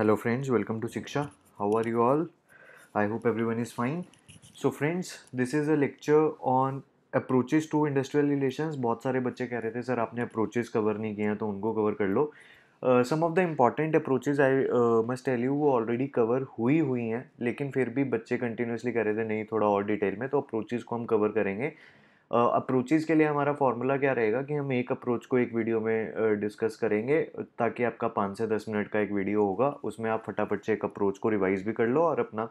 Friends welcome to Shiksha how are you all I hope everyone is fine so friends this is a lecture on approaches to industrial relations बहुत सारे बच्चे कह रहे थे sir आपने approaches cover नहीं किए हैं तो उनको कवर कर लो some of the important approaches I must tell you वो ऑलरेडी कवर हुई हुई हैं लेकिन फिर भी बच्चे कंटिन्यूसली कह रहे थे नहीं थोड़ा और डिटेल में तो अप्रोचेज को हम कवर करेंगे अप्रोचेज़ के लिए हमारा फॉर्मूला क्या रहेगा कि हम एक अप्रोच को एक वीडियो में डिस्कस करेंगे ताकि आपका पाँच से दस मिनट का एक वीडियो होगा उसमें आप फटाफट से एक अप्रोच को रिवाइज भी कर लो और अपना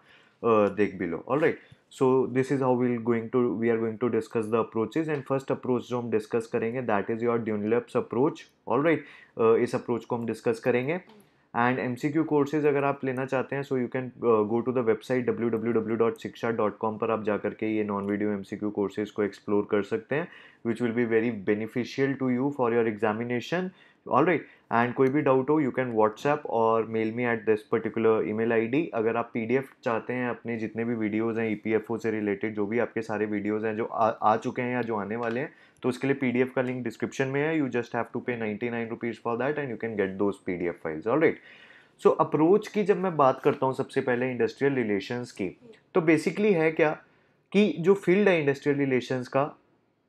देख भी लो all right so this is how we'll going to we are going to discuss the approaches and first approach जो हम डिस्कस करेंगे that is your Dunlop's approach all right इस अप्रोच को हम डिस्कस करेंगे and M C Q courses अगर आप लेना चाहते हैं so you can go to the website W W W dot Shiksha dot com पर आप जा करके ये non video M C Q courses को एक्सप्लोर कर सकते हैं which will be very beneficial to you for your examination all right and कोई भी डाउट हो यू कैन व्हाट्सएप और mail me at this particular email अगर आप पी चाहते हैं अपने जितने भी वीडियोज़ हैं ई e से रिलेटेड जो भी आपके सारे वीडियोज़ हैं जो आ, आ चुके हैं या जो आने वाले हैं तो उसके लिए पीडीएफ का लिंक डिस्क्रिप्शन में है you just have to pay ninety nine rupees for that and you can get those P files all right so approach की जब मैं बात करता हूँ सबसे पहले इंडस्ट्रियल रिलेशंस की तो बेसिकली है क्या कि जो फील्ड है इंडस्ट्रियल रिलेशंस का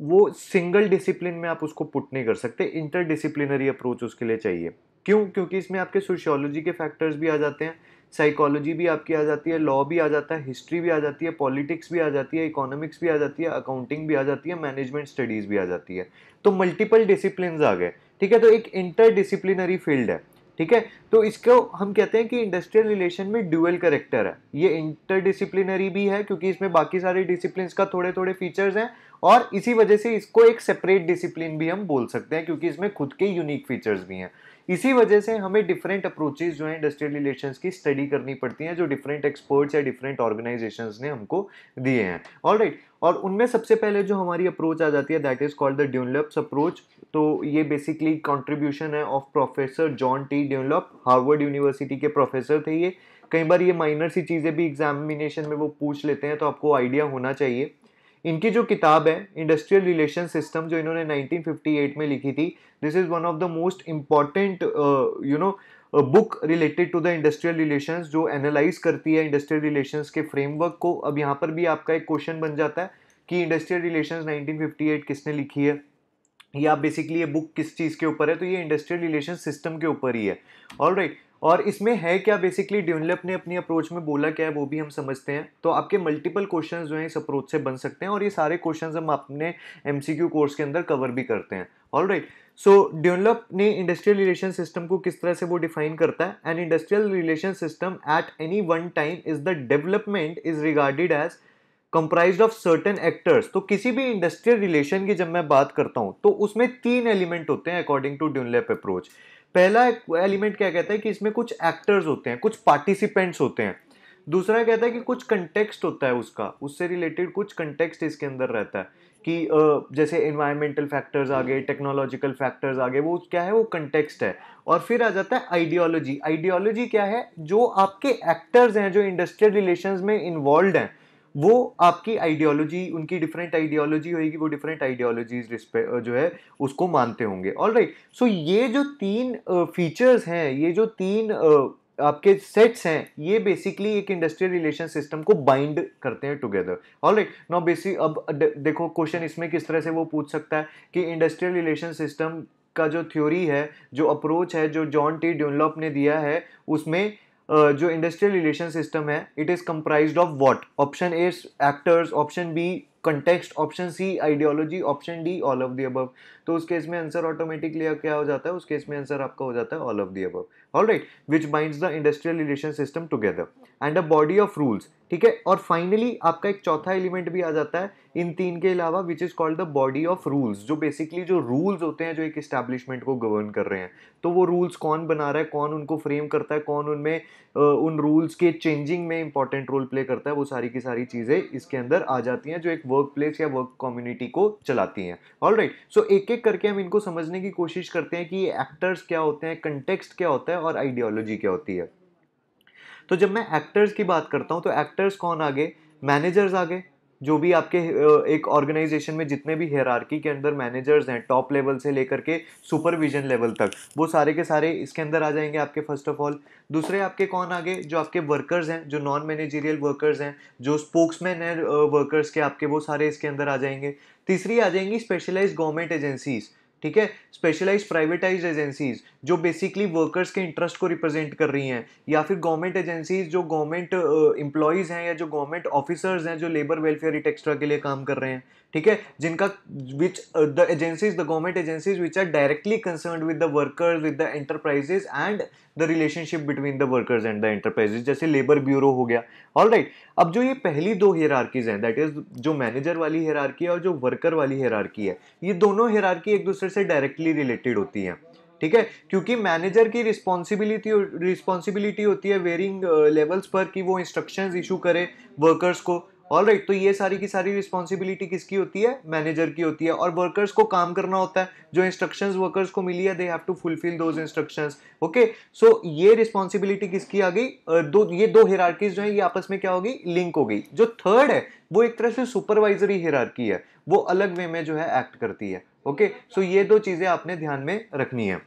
वो सिंगल डिसिप्लिन में आप उसको पुट नहीं कर सकते इंटर डिसिप्लिनरी अप्रोच उसके लिए चाहिए क्यों क्योंकि इसमें आपके सोशियोलॉजी के फैक्टर्स भी आ जाते हैं साइकोलॉजी भी आपकी आ जाती है लॉ भी आ जाता है हिस्ट्री भी आ जाती है पॉलिटिक्स भी आ जाती है इकोनॉमिक्स भी आ जाती है अकाउंटिंग भी आ जाती है मैनेजमेंट स्टडीज़ भी आ जाती है तो मल्टीपल डिसिप्लिन आ गए ठीक है तो एक इंटर डिसिप्लिनरी फील्ड है ठीक है तो इसको हम कहते हैं कि इंडस्ट्रियल रिलेशन में ड्यूअल करेक्टर है ये इंटरडिसिप्लिनरी भी है क्योंकि इसमें बाकी सारे डिसिप्लिन का थोड़े थोड़े फीचर्स हैं और इसी वजह से इसको एक सेपरेट डिसिप्लिन भी हम बोल सकते हैं क्योंकि इसमें खुद के यूनिक फीचर्स भी हैं इसी वजह से हमें डिफरेंट अप्रोचेज जो है इंडस्ट्रियल रिलेशन की स्टडी करनी पड़ती हैं जो डिफरेंट एक्सपर्ट्स या डिफरेंट ऑर्गेनाइजेशन ने हमको दिए हैं ऑल right. और उनमें सबसे पहले जो हमारी अप्रोच आ जाती है that is called the Dunlop's approach तो ये बेसिकली कॉन्ट्रीब्यूशन है of professor John T Dunlop Harvard University के प्रोफेसर थे ये कई बार ये माइनर सी चीज़ें भी एग्जामिनेशन में वो पूछ लेते हैं तो आपको आइडिया होना चाहिए इनकी जो किताब है इंडस्ट्रियल रिलेशन सिस्टम जो इन्होंने 1958 में लिखी थी this is one of the most important you know book related to the industrial relations जो एनालाइज करती है इंडस्ट्रियल रिलेशंस के फ्रेमवर्क को अब यहाँ पर भी आपका एक क्वेश्चन बन जाता है कि इंडस्ट्रियल रिलेशंस 1958 किसने लिखी है या बेसिकली ये बुक किस चीज़ के ऊपर है तो ये इंडस्ट्रियल रिलेशन सिस्टम के ऊपर ही है ऑल राइट right. और इसमें है क्या बेसिकली ड्यूनलप ने अपनी अप्रोच में बोला क्या है वो भी हम समझते हैं तो आपके मल्टीपल क्वेश्चन जो हैं इस अप्रोच से बन सकते हैं और ये सारे क्वेश्चन हम अपने एम कोर्स के अंदर कवर भी करते हैं ऑल राइट सो ड्यूनलप ने इंडस्ट्रियल रिलेशन सिस्टम को किस तरह से वो डिफाइन करता है and industrial relation system at any one time is the development is regarded as comprise of certain actors तो किसी भी इंडस्ट्रियल रिलेशन की जब मैं बात करता हूँ तो उसमें तीन एलिमेंट होते हैं अकॉर्डिंग टू ड्यूनलेप अप्रोच पहला एलिमेंट क्या कहता है कि इसमें कुछ एक्टर्स होते हैं कुछ पार्टिसिपेंट्स होते हैं दूसरा कहता है कि कुछ कंटेक्स्ट होता है उसका उससे रिलेटेड कुछ कंटेक्स्ट इसके अंदर रहता है कि जैसे इन्वायरमेंटल फैक्टर्स आ गए टेक्नोलॉजिकल फैक्टर्स आ गए वो क्या है वो कंटेक्स्ट है और फिर आ जाता है आइडियोलॉजी आइडियोलॉजी क्या है जो आपके एक्टर्स हैं जो इंडस्ट्रियल रिलेशंस में इन्वॉल्व हैं वो आपकी आइडियोलॉजी उनकी डिफरेंट आइडियोलॉजी होगी वो डिफरेंट आइडियोलॉजीज जो है उसको मानते होंगे ऑल राइट सो ये जो तीन फीचर्स हैं ये जो तीन आपके सेट्स हैं ये बेसिकली एक इंडस्ट्रियल रिलेशन सिस्टम को बाइंड करते हैं together all right no basic अब देखो क्वेश्चन इसमें किस तरह से वो पूछ सकता है कि इंडस्ट्रियल रिलेशन सिस्टम का जो थ्योरी है जो अप्रोच है जो जॉन टी ड्यूनलॉप ने दिया है उसमें जो इंडस्ट्रियल रिलेशन सिस्टम है it is comprise of what option A actors option B context option C ideology option D all of the above तो उस केस में आंसर ऑटोमेटिकली क्या हो जाता है उस केस में आंसर आपका हो जाता है all of the above all right which binds the industrial relation system together and a body of rules ठीक है और फाइनली आपका एक चौथा एलिमेंट भी आ जाता है इन तीन के अलावा which is called the body of rules जो बेसिकली जो रूल्स होते हैं जो एक स्टैब्लिशमेंट को गवर्न कर रहे हैं तो वो रूल्स कौन बना रहा है कौन उनको फ्रेम करता है कौन उनमें उन रूल्स के चेंजिंग में इंपॉर्टेंट रोल प्ले करता है वो सारी की सारी चीज़ें इसके अंदर आ जाती हैं जो एक वर्क प्लेस या वर्क कम्युनिटी को चलाती हैं ऑल राइट सो एक एक करके हम इनको समझने की कोशिश करते हैं कि एक्टर्स क्या होते हैं कंटेक्सट क्या होता है और आइडियोलॉजी क्या होती है तो जब मैं एक्टर्स की बात करता हूँ तो एक्टर्स कौन आगे मैनेजर्स आगे जो भी आपके एक ऑर्गेनाइजेशन में जितने भी हेरारकी के अंदर मैनेजर्स हैं टॉप लेवल से लेकर के सुपरविजन लेवल तक वो सारे के सारे इसके अंदर आ जाएंगे आपके फर्स्ट ऑफ ऑल दूसरे आपके कौन आगे जो आपके वर्कर्स हैं जो नॉन मैनेजरियल वर्कर्स हैं जो स्पोक्समैन हैं वर्कर्स के आपके वो सारे इसके अंदर आ जाएंगे तीसरी आ जाएंगी स्पेशलाइज गवर्नमेंट एजेंसीज़ ठीक है स्पेशलाइज प्राइवेटाइज एजेंसीज जो बेसिकली वर्कर्स के इंटरेस्ट को रिप्रेजेंट कर रही हैं या फिर गवर्नमेंट एजेंसीज जो गवर्नमेंट एम्प्लॉयज़ uh, हैं या जो गवर्नमेंट ऑफिसर्स हैं जो लेबर वेलफेयर इट एक्स्ट्रा के लिए काम कर रहे हैं ठीक है जिनका which the agencies the government agencies which are directly concern with the workers with the enterprises and the relationship between the workers and the enterprises जैसे लेबर ब्यूरो हो गया ऑल राइट right. अब जो ये पहली दो हेरारकीज हैं that is जो मैनेजर वाली हेरारकी है और जो वर्कर वाली हेरारकी है ये दोनों हेरारकी एक दूसरे से डायरेक्टली रिलेटेड होती हैं ठीक है क्योंकि मैनेजर की रिस्पॉन्सिबिलिटी रिस्पॉन्सिबिलिटी होती है वेरिंग लेवल्स uh, पर कि वो इंस्ट्रक्शंस इशू करे वर्कर्स को ऑल राइट right, तो ये सारी की सारी रिस्पॉन्सिबिलिटी किसकी होती है मैनेजर की होती है और वर्कर्स को काम करना होता है जो इंस्ट्रक्शंस वर्कर्स को मिली है they have to fulfil those instructions okay so ये रिस्पॉन्सिबिलिटी किसकी आ गई दो ये दो हिरार्कीज जो है ये आपस में क्या होगी लिंक हो गई जो थर्ड है वो एक तरह से सुपरवाइजरी हिरार्की है वो अलग वे में जो है एक्ट करती है ओके okay? सो so ये दो चीजें आपने ध्यान में रखनी है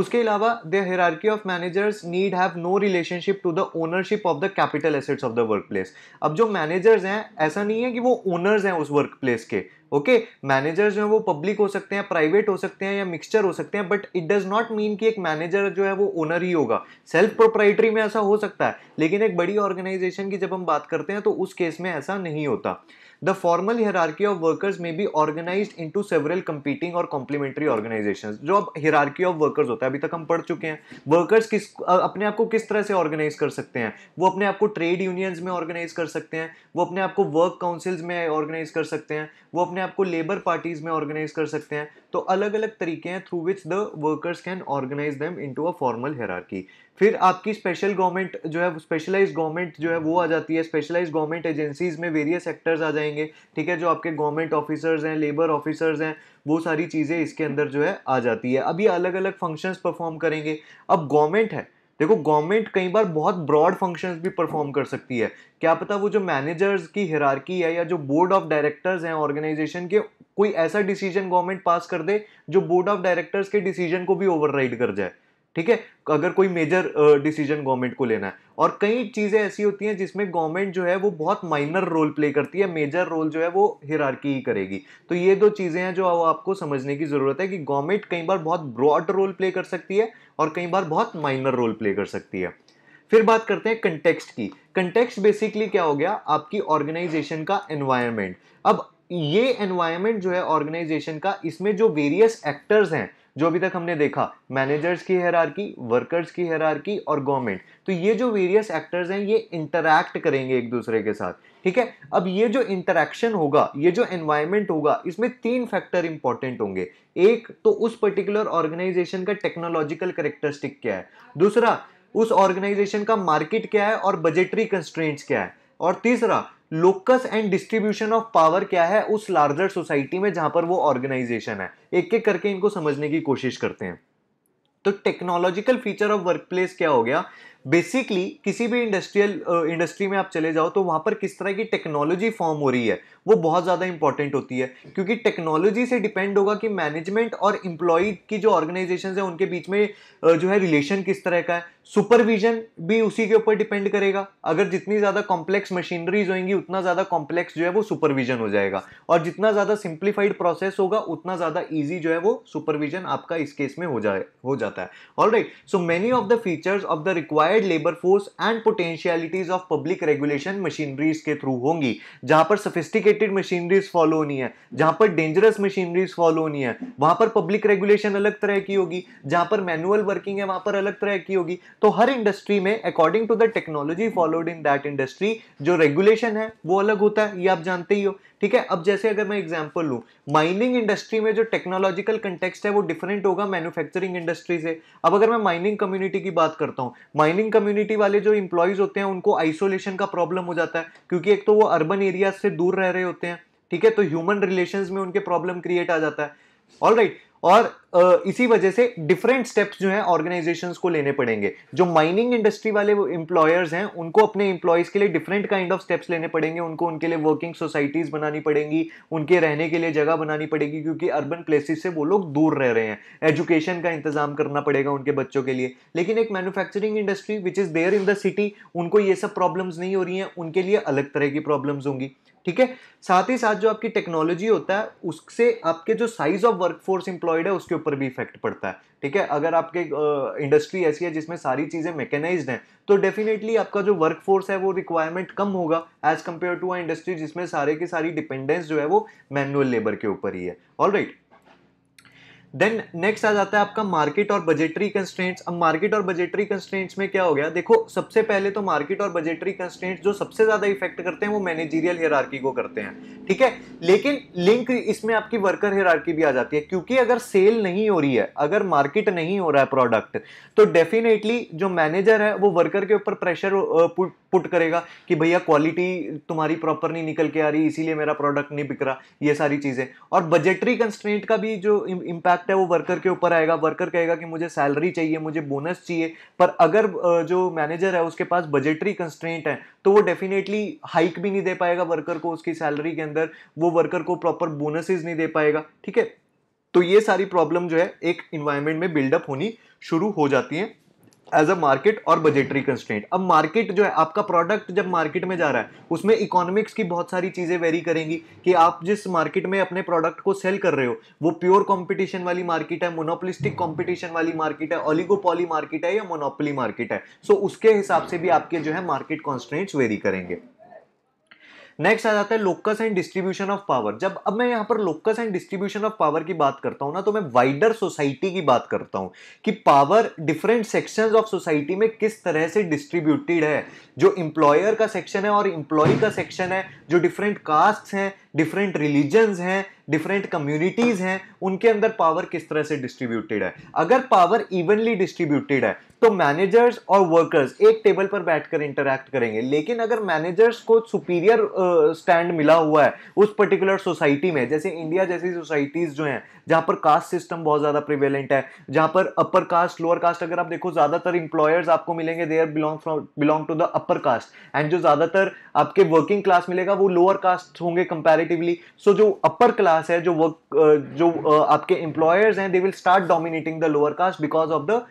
उसके अलावा the hierarchy of managers need have no relationship to the ownership of the capital assets of the work place अब जो मैनेजर्स हैं ऐसा नहीं है कि वो ओनर्स हैं उस वर्क प्लेस के ओके मैनेजर जो है वो पब्लिक हो सकते हैं प्राइवेट हो सकते हैं या मिक्सचर हो सकते हैं but it does not mean कि एक मैनेजर जो है वो ओनर ही होगा सेल्फ प्रोप्राइटरी में ऐसा हो सकता है लेकिन एक बड़ी ऑर्गेनाइजेशन की जब हम बात करते हैं तो उस केस में ऐसा नहीं होता the formal hierarchy of workers में be organise into several competing और कॉम्प्लीमेंट्री ऑर्गेनाइजेशन जो अब हिरार्की ऑफ वर्कर्स होता है अभी तक हम पढ़ चुके हैं वर्कर्स किस अपने आप को किस तरह से ऑर्गेनाइज कर सकते हैं वो अपने आप को ट्रेड यूनियंस में ऑर्गेनाइज कर सकते हैं वो अपने आप को वर्क काउंसिल्स में ऑर्गेनाइज कर सकते हैं वो अपने आप को लेबर पार्टीज में ऑर्गेनाइज कर सकते हैं तो अलग अलग तरीके हैं through which the workers can organise them into a formal hierarchy फिर आपकी स्पेशल गवर्नमेंट जो है स्पेशलाइज गवर्नमेंट जो है वो आ जाती है स्पेशलाइज गवर्नमेंट एजेंसीज में वेरियस सेक्टर्स आ जाएंगे ठीक है जो आपके गवर्नमेंट ऑफिसर्स हैं लेबर ऑफिसर्स हैं वो सारी चीज़ें इसके अंदर जो है आ जाती है अभी अलग अलग फंक्शंस परफॉर्म करेंगे अब गवर्नमेंट है देखो गवर्नमेंट कई बार बहुत ब्रॉड फंक्शंस भी परफॉर्म कर सकती है क्या पता वो जो मैनेजर्स की हिरारकी है या जो बोर्ड ऑफ डायरेक्टर्स हैं ऑर्गेनाइजेशन के कोई ऐसा डिसीजन गवर्नमेंट पास कर दे जो बोर्ड ऑफ डायरेक्टर्स के डिसीजन को भी ओवरराइड कर जाए ठीक है अगर कोई मेजर डिसीजन गवर्नमेंट को लेना है और कई चीज़ें ऐसी होती हैं जिसमें गवर्नमेंट जो है वो बहुत माइनर रोल प्ले करती है मेजर रोल जो है वो हिरारकी ही करेगी तो ये दो चीज़ें हैं जो आपको समझने की ज़रूरत है कि गवर्नमेंट कई बार बहुत ब्रॉड रोल प्ले कर सकती है और कई बार बहुत माइनर रोल प्ले कर सकती है फिर बात करते हैं कंटेक्स्ट की कंटेक्सट बेसिकली क्या हो गया आपकी ऑर्गेनाइजेशन का एनवायरमेंट अब ये एनवायरमेंट जो है ऑर्गेनाइजेशन का इसमें जो वेरियस एक्टर्स हैं जो अभी तक हमने देखा मैनेजर्स की हेरारकी वर्कर्स की हेरारकी और गवर्नमेंट तो ये जो वेरियस एक्टर्स हैं ये इंटरैक्ट करेंगे एक दूसरे के साथ ठीक है अब ये जो इंटरेक्शन होगा ये जो एनवायरमेंट होगा इसमें तीन फैक्टर इंपॉर्टेंट होंगे एक तो उस पर्टिकुलर ऑर्गेनाइजेशन का टेक्नोलॉजिकल करेक्टरिस्टिक क्या है दूसरा उस ऑर्गेनाइजेशन का मार्केट क्या है और बजेटरी कंस्ट्रेंट्स क्या है और तीसरा locus and distribution of power क्या है उस लार्जर सोसाइटी में जहां पर वो ऑर्गेनाइजेशन है एक एक करके इनको समझने की कोशिश करते हैं तो technological feature of work place क्या हो गया बेसिकली किसी भी इंडस्ट्रियल इंडस्ट्री में आप चले जाओ तो वहां पर किस तरह की टेक्नोलॉजी फॉर्म हो रही है वो बहुत ज़्यादा इंपॉर्टेंट होती है क्योंकि टेक्नोलॉजी से डिपेंड होगा कि मैनेजमेंट और इंप्लॉई की जो ऑर्गेनाइजेशन है उनके बीच में जो है रिलेशन किस तरह का है सुपरविजन भी उसी के ऊपर डिपेंड करेगा अगर जितनी ज़्यादा कॉम्प्लेक्स मशीनरीज होंगी उतना ज़्यादा कॉम्प्लेक्स जो है वो सुपरविजन हो जाएगा और जितना ज़्यादा सिंप्लीफाइड प्रोसेस होगा उतना ज़्यादा ईजी जो है वो सुपरविजन आपका इस केस में हो जाए हो जाता है all right so many of the features of the require required labour force and potentialities of public regulation machineries के थ्रू होंगी जहां पर सफिस्टिकेटेड मशीनरीज फॉलो होनी है जहां पर डेंजरस मशीनरीज फॉलो होनी है वहां पर पब्लिक रेगुलेशन अलग तरह की होगी जहां पर मैनुअल वर्किंग है वहां पर अलग तरह की होगी तो हर इंडस्ट्री में according to the technology followed in that industry जो रेगुलेशन है वो अलग होता है ये आप जानते ही हो ठीक है अब जैसे अगर मैं एग्जाम्पल लूँ माइनिंग इंडस्ट्री में जो टेक्नोलॉजिकल कंटेक्सट है वो डिफरेंट होगा मैन्युफैक्चरिंग इंडस्ट्री से अब अगर मैं माइनिंग कम्युनिटी की बात करता हूँ माइनिंग कम्युनिटी वाले जो इंप्लॉयज़ होते हैं उनको आइसोलेशन का प्रॉब्लम हो जाता है क्योंकि एक तो वो अर्बन एरियाज से दूर रह रहे होते हैं ठीक है तो ह्यूमन रिलेशन में उनके प्रॉब्लम क्रिएट आ जाता है ऑल राइट right. और इसी वजह से डिफरेंट स्टेप्स जो हैं ऑर्गेनाइजेशंस को लेने पड़ेंगे जो माइनिंग इंडस्ट्री वाले एम्प्लॉयर्स हैं उनको अपने एम्प्लॉयज़ के लिए डिफरेंट काइंड ऑफ स्टेप्स लेने पड़ेंगे उनको उनके लिए वर्किंग सोसाइटीज़ बनानी पड़ेंगी उनके रहने के लिए जगह बनानी पड़ेगी क्योंकि अर्बन प्लेसेस से वो लोग दूर रह रहे हैं एजुकेशन का इंतजाम करना पड़ेगा उनके बच्चों के लिए लेकिन एक manufacturing industry which is there in the city उनको ये सब प्रॉब्लम्स नहीं हो रही हैं उनके लिए अलग तरह की प्रॉब्लम्स होंगी ठीक है साथ ही साथ जो आपकी टेक्नोलॉजी होता है उससे आपके जो साइज ऑफ वर्कफोर्स इंप्लॉयड है उसके ऊपर भी इफेक्ट पड़ता है ठीक है अगर आपके इंडस्ट्री ऐसी है जिसमें सारी चीज़ें मैकेनाइज्ड हैं तो डेफिनेटली आपका जो वर्कफोर्स है वो रिक्वायरमेंट कम होगा as compare to a industry जिसमें सारे की सारी डिपेंडेंस जो है वो मैनुअल लेबर के ऊपर ही है all right right. Then next आ जाता है आपका मार्केट और बजेटरी कंस्टेंट्स अब मार्केट और बजेटरी कंस्टेंट्स में क्या हो गया देखो सबसे पहले तो मार्केट और बजेटरी कंस्टेंट्स जो सबसे ज्यादा इफेक्ट करते हैं वो मैनेजीरियल हेरार्की को करते हैं ठीक है लेकिन लिंक इसमें आपकी वर्कर हेरार्की भी आ जाती है क्योंकि अगर सेल नहीं हो रही है अगर मार्केट नहीं हो रहा है प्रोडक्ट तो डेफिनेटली जो मैनेजर है वो वर्कर के ऊपर प्रेशर पुट करेगा कि भैया क्वालिटी तुम्हारी प्रॉपर नहीं निकल के आ रही इसीलिए मेरा प्रोडक्ट नहीं बिक रहा ये सारी चीजें और बजेटरी कंस्टेंट का भी जो इम्पैक्ट इम्पैक्ट है वो वर्कर के ऊपर आएगा वर्कर कहेगा कि मुझे सैलरी चाहिए मुझे बोनस चाहिए पर अगर जो मैनेजर है उसके पास बजटरी कंस्ट्रेंट है तो वो डेफिनेटली हाइक भी नहीं दे पाएगा वर्कर को उसकी सैलरी के अंदर वो वर्कर को प्रॉपर बोनसेज नहीं दे पाएगा ठीक है तो ये सारी प्रॉब्लम जो है एक इन्वायरमेंट में बिल्डअप होनी शुरू हो जाती है एज अ मार्केट और बजेटरी कंस्टेंट अब मार्केट जो है आपका प्रोडक्ट जब मार्केट में जा रहा है उसमें इकोनॉमिक्स की बहुत सारी चीज़ें वेरी करेंगी कि आप जिस मार्केट में अपने प्रोडक्ट को सेल कर रहे हो वो प्योर कॉम्पिटिशन वाली मार्केट है मोनोपोलिस्टिक कॉम्पिटिशन वाली मार्केट है ऑलिगोपॉली मार्केट है या मोनोपोली मार्केट है सो so, उसके हिसाब से भी आपके जो है मार्केट कॉन्स्टेंट्स वेरी करेंगे नेक्स्ट आ जाता है locus and distribution of power जब अब मैं यहां पर locus and distribution of power की बात करता हूं ना तो मैं वाइडर सोसाइटी की बात करता हूं कि power different sections of society में किस तरह से डिस्ट्रीब्यूटेड है जो इंप्लॉयर का सेक्शन है और इंप्लॉय का सेक्शन है जो डिफरेंट कास्ट हैं डिफरेंट रिलीजन्स हैं डिफरेंट कम्युनिटीज हैं उनके अंदर पावर किस तरह से डिस्ट्रीब्यूटेड है अगर पावर इवनली डिस्ट्रीब्यूटेड है तो मैनेजर्स और वर्कर्स एक टेबल पर बैठकर इंटरेक्ट करेंगे लेकिन अगर मैनेजर्स को सुपीरियर स्टैंड मिला हुआ है उस पर्टिकुलर सोसाइटी में जैसे इंडिया जैसी सोसाइटीज जो हैं जहां पर कास्ट सिस्टम बहुत ज़्यादा प्रिवेलेंट है जहां पर अपर कास्ट लोअर कास्ट अगर आप देखो ज़्यादातर इंप्लॉयर्स आपको मिलेंगे they're belong from belong to the upper caste and जो ज़्यादातर आपके वर्किंग क्लास मिलेगा वो लोअर कास्ट होंगे कंपेरेटिवली सो जो अपर क्लास है जो वर्क जो आपके इंप्लॉयर्स हैं they will start dominating the lower caste because of the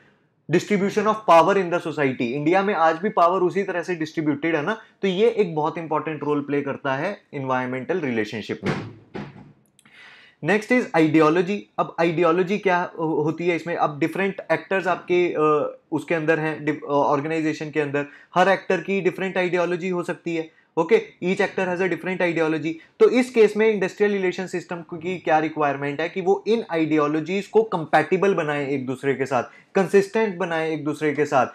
distribution of power in the society India में आज भी पावर उसी तरह से डिस्ट्रीब्यूटेड है ना तो ये एक बहुत इंपॉर्टेंट रोल प्ले करता है इन्वायरमेंटल रिलेशनशिप में नेक्स्ट इज आइडियोलॉजी अब आइडियोलॉजी क्या होती है इसमें अब डिफरेंट एक्टर्स आपके उसके अंदर हैं ऑर्गेनाइजेशन के अंदर हर एक्टर की डिफरेंट आइडियोलॉजी हो सकती है okay each actor has a different ideology तो इस केस में इंडस्ट्रियल रिलेशन सिस्टम की क्या रिक्वायरमेंट है कि वो इन आइडियोलॉजीज को कंपैटिबल बनाए एक दूसरे के साथ कंसिस्टेंट बनाए एक दूसरे के साथ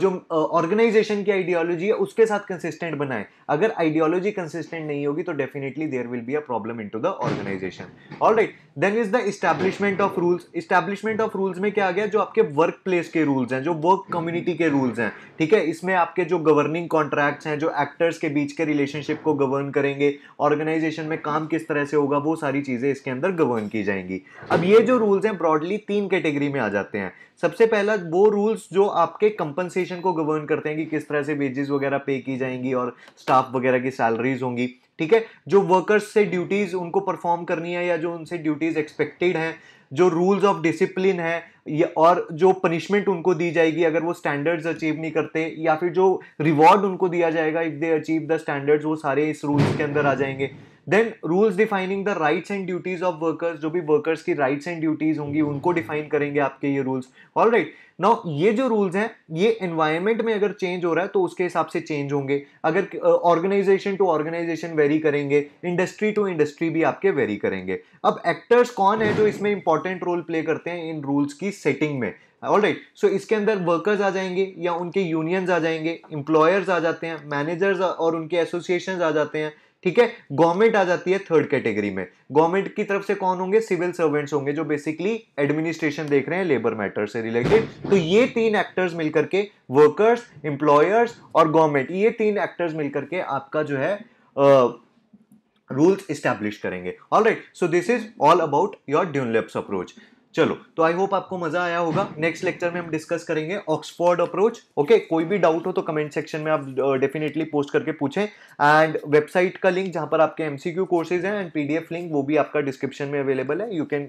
जो ऑर्गेनाइजेशन की आइडियोलॉजी है उसके साथ कंसिस्टेंट बनाए अगर आइडियोलॉजी कंसिस्टेंट नहीं होगी तो definitely there will be a problem into the organisation all right then is the establishment of rules establishment of rules में क्या आ गया जो आपके वर्क प्लेस के रूल्स हैं जो वर्क कम्युनिटी के रूल्स हैं ठीक है इसमें आपके जो गवर्निंग कॉन्ट्रैक्ट्स हैं जो एक्टर्स के बीच के रिलेशनशिप को गवर्न करेंगे ऑर्गेनाइजेशन में काम किस तरह से होगा वो सारी चीज़ें इसके अंदर गवर्न की जाएंगी अब ये जो रूल्स हैं ब्रॉडली तीन कैटेगरी में आ जाते हैं सबसे पहला वो रूल्स जो आपके कंपन कंपनसेशन को गवर्न करते हैं कि किस तरह से वेजेस वगैरह पे की जाएंगी और स्टाफ वगैरह की सैलरीज होंगी ठीक है जो वर्कर्स से ड्यूटीज़ उनको परफॉर्म करनी है या जो उनसे ड्यूटीज़ एक्सपेक्टेड हैं जो रूल्स ऑफ डिसिप्लिन है या और जो पनिशमेंट उनको दी जाएगी अगर वो स्टैंडर्ड्स अचीव नहीं करते या फिर जो रिवॉर्ड उनको दिया जाएगा if they achieve the standards वो सारे इस रूल्स के अंदर आ जाएंगे then rules defining the rights and duties of workers जो भी वर्कर्स की राइट्स एंड ड्यूटीज होंगी उनको डिफाइन करेंगे आपके ये रूल्स ऑल राइट नाउ ये जो रूल्स हैं ये एनवायरमेंट में अगर चेंज हो रहा है तो उसके हिसाब से चेंज होंगे अगर ऑर्गेनाइजेशन टू ऑर्गेनाइजेशन वेरी करेंगे इंडस्ट्री टू इंडस्ट्री भी आपके वेरी करेंगे अब एक्टर्स कौन है जो इसमें इंपॉर्टेंट रोल प्ले करते हैं इन रूल्स की सेटिंग में ऑल राइट सो इसके अंदर वर्कर्स आ जाएंगे या उनके यूनियंस आ जाएंगे इंप्लॉयर्स आ जाते हैं मैनेजर्स और उनके एसोसिएशन आ जाते हैं ठीक है गवर्नमेंट आ जाती है थर्ड कैटेगरी में गवर्नमेंट की तरफ से कौन होंगे सिविल सर्वेंट्स होंगे जो बेसिकली एडमिनिस्ट्रेशन देख रहे हैं लेबर मैटर से रिलेटेड तो ये तीन एक्टर्स मिलकर के वर्कर्स एम्प्लॉयर्स और गवर्नमेंट ये तीन एक्टर्स मिलकर के आपका जो है रूल्स uh, इस्टेब्लिश करेंगे all right so this is all about your Dunlop's approach चलो तो आई होप आपको मजा आया होगा नेक्स्ट लेक्चर में हम डिस्कस करेंगे ऑक्सफोर्ड अप्रोच ओके कोई भी डाउट हो तो कमेंट सेक्शन में आप डेफिनेटली पोस्ट करके पूछें एंड वेबसाइट का लिंक जहां पर आपके एमसीक्यू कोर्सेज हैं एंड पीडीएफ लिंक वो भी आपका डिस्क्रिप्शन में अवेलेबल है you can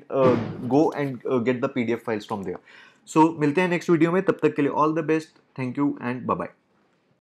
go and get the PDF files from there so मिलते हैं नेक्स्ट वीडियो में तब तक के लिए all the best thank you and bye